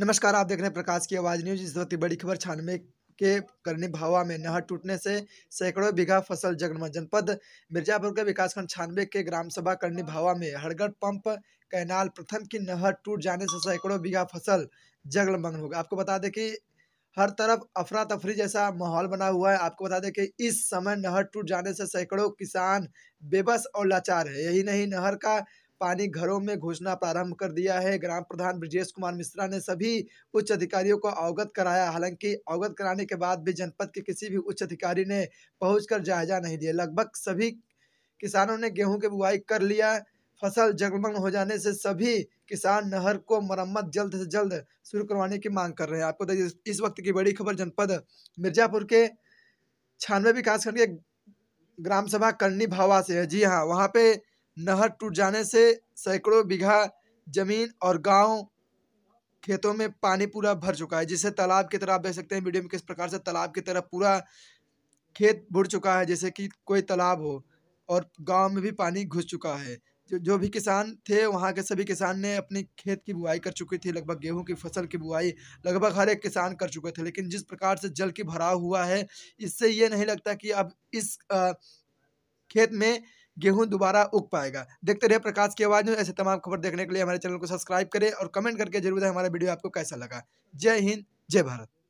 नमस्कार आप देख रहे हैं प्रकाश की आवाज़ न्यूज इस वक्त की बड़ी खबर छानवे के करने भावा में नहर टूटने से सैकड़ों बीघा फसल जगमन जनपद मिर्जापुर के विकासखंड छानवे के ग्राम सभा करनी भावा में हड़गढ़ पंप कैनाल प्रथम की नहर टूट जाने से सैकड़ों बीघा फसल जगलमग्न होगा आपको बता दें कि हर तरफ अफरा तफरी जैसा माहौल बना हुआ है आपको बता दें कि इस समय नहर टूट जाने से सैकड़ों किसान बेबस और लाचार है यही नहीं नहर का पानी घरों में घुसना प्रारंभ कर दिया है ग्राम प्रधान ब्रजेश कुमार मिश्रा ने सभी उच्च अधिकारियों को अवगत कराया हालांकि अवगत कराने के बाद भी जनपद के किसी भी उच्च अधिकारी ने पहुंचकर जायजा नहीं लिया लगभग सभी किसानों ने गेहूं की बुआई कर लिया फसल जलमग्न हो जाने से सभी किसान नहर को मरम्मत जल्द से जल्द शुरू करवाने की मांग कर रहे हैं आपको इस वक्त की बड़ी खबर जनपद मिर्जापुर के छानवे विकासखंड के ग्राम सभा करनी भावा से है जी हाँ वहाँ पे नहर टूट जाने से सैकड़ों बीघा जमीन और गांव खेतों में पानी पूरा भर चुका है जिसे तालाब की तरह आप देख सकते हैं वीडियो में किस प्रकार से तालाब की तरह पूरा खेत भुड़ चुका है जैसे कि कोई तालाब हो और गांव में भी पानी घुस चुका है जो जो भी किसान थे वहाँ के सभी किसान ने अपने खेत की बुआई कर चुकी थी लगभग गेहूं की फसल की बुआई लगभग हर एक किसान कर चुके थे लेकिन जिस प्रकार से जल की भराव हुआ है इससे ये नहीं लगता कि अब इस खेत में गेहूं दोबारा उग पाएगा देखते रहे प्रकाश की आवाज़ में ऐसे तमाम खबर देखने के लिए हमारे चैनल को सब्सक्राइब करें और कमेंट करके जरूर हमारा वीडियो आपको कैसा लगा जय हिंद जय भारत